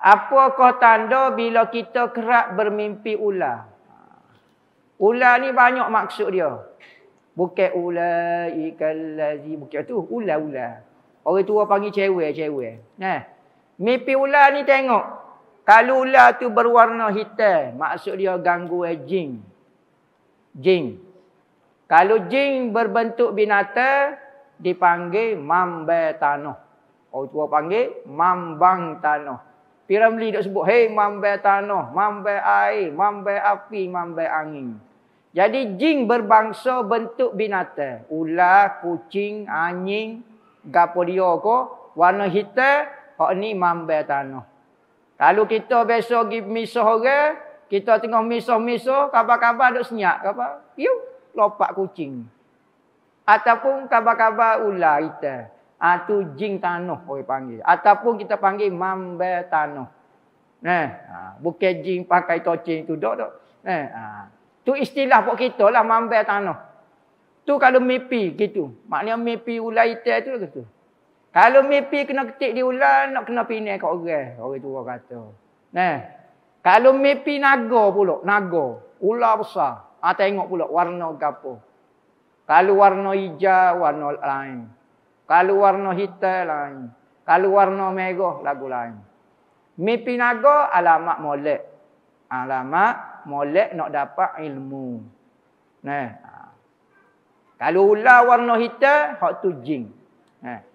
Apakah tanda bila kita kerap bermimpi ular? Ular ni banyak maksud dia. Bukan ular ikan ikallazi bukan tu ular-ular. Orang tua panggil cewek-cewek. Nah. Mimpi ular ni tengok. Kalau ular tu berwarna hitam, maksud dia ganggu jing. Eh, jing. Kalau jing berbentuk binatang dipanggil mambe tanah. Orang tua panggil mambang tanah. Piramli duk sebut, hei mambai tanah, mambai air, mambai api, mambai angin. Jadi jin berbangsa bentuk binatang. Ular, kucing, anjing, gapodio ko, warna hitam, hak ni mambai tanah. Kalau kita biasa pergi misah orang, kita tengok misah-misah, kabar-kabar duk senyap, kabar, yuk, lopak kucing. Ataupun kabar-kabar ular hitam. Ah tu jing tanuh orang panggil. Ataupun kita panggil mambe tanuh. Nah, eh, ha, bukan jing pakai tocing tu dok dok. Nah, eh, ha. tu istilah pok kita lah mambe tanuh. Tu kalau mimpi gitu. Maknanya mimpi ulai tel tu lah, gitu. Kalau mimpi kena ketik di ulan nak kena pinai kat orang. Orang tua kata. Nah. Eh, kalau mimpi naga pula, naga, ular besar. Ah tengok pula warna gapo. Kalau warna hijau, warna lain. Kalau warna hitam lain. Kalau warna merah lagu lain. Mimpi naga alamat molek. Alamat molek nak dapat ilmu. Nah. Kalau ular warna hitam, hak tu jing. Nah.